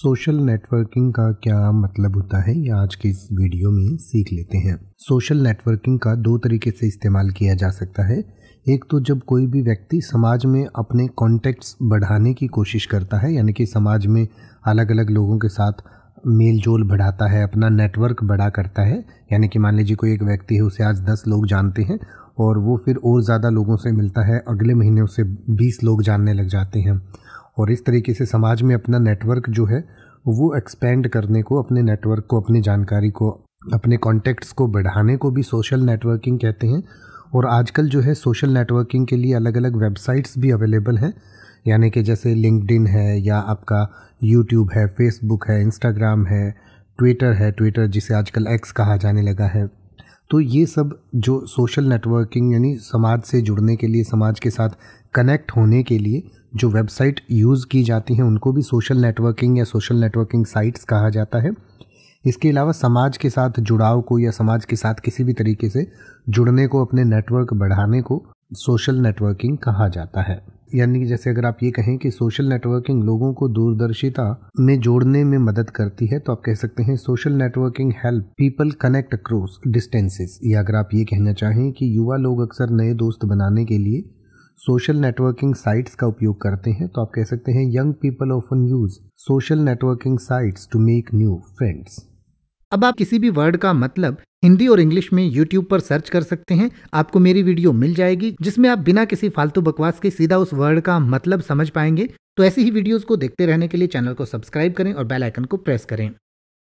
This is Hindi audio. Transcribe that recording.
सोशल नेटवर्किंग का क्या मतलब होता है ये आज के इस वीडियो में सीख लेते हैं सोशल नेटवर्किंग का दो तरीके से इस्तेमाल किया जा सकता है एक तो जब कोई भी व्यक्ति समाज में अपने कॉन्टेक्ट्स बढ़ाने की कोशिश करता है यानी कि समाज में अलग अलग लोगों के साथ मेल जोल बढ़ाता है अपना नेटवर्क बड़ा करता है यानी कि मान लीजिए कोई एक व्यक्ति है उसे आज दस लोग जानते हैं और वो फिर और ज़्यादा लोगों से मिलता है अगले महीने उसे बीस लोग जानने लग जाते हैं और इस तरीके से समाज में अपना नेटवर्क जो है वो एक्सपेंड करने को अपने नेटवर्क को अपनी जानकारी को अपने कॉन्टेक्ट्स को बढ़ाने को भी सोशल नेटवर्किंग कहते हैं और आजकल जो है सोशल नेटवर्किंग के लिए अलग अलग वेबसाइट्स भी अवेलेबल हैं यानी कि जैसे लिंकड है या आपका यूट्यूब है फेसबुक है इंस्टाग्राम है ट्विटर है ट्विटर जिसे आजकल एक्स कहा जाने लगा है तो ये सब जो सोशल नेटवर्किंग यानी समाज से जुड़ने के लिए समाज के साथ कनेक्ट होने के लिए जो वेबसाइट यूज़ की जाती हैं उनको भी सोशल नेटवर्किंग या सोशल नेटवर्किंग साइट्स कहा जाता है इसके अलावा समाज के साथ जुड़ाव को या समाज के साथ किसी भी तरीके से जुड़ने को अपने नेटवर्क बढ़ाने को सोशल नेटवर्किंग कहा जाता है यानी कि जैसे अगर आप ये कहें कि सोशल नेटवर्किंग लोगों को दूरदर्शिता में जोड़ने में मदद करती है तो आप कह सकते हैं social networking help people connect across distances या अगर आप ये कहना चाहें कि युवा लोग अक्सर नए दोस्त बनाने के लिए सोशल नेटवर्किंग साइट्स का उपयोग करते हैं तो आप कह सकते हैं young people often use social networking sites to make new friends अब आप किसी भी वर्ड का मतलब हिंदी और इंग्लिश में यूट्यूब पर सर्च कर सकते हैं आपको मेरी वीडियो मिल जाएगी जिसमें आप बिना किसी फालतू बकवास के सीधा उस वर्ड का मतलब समझ पाएंगे तो ऐसी ही वीडियोस को देखते रहने के लिए चैनल को सब्सक्राइब करें और बेल आइकन को प्रेस करें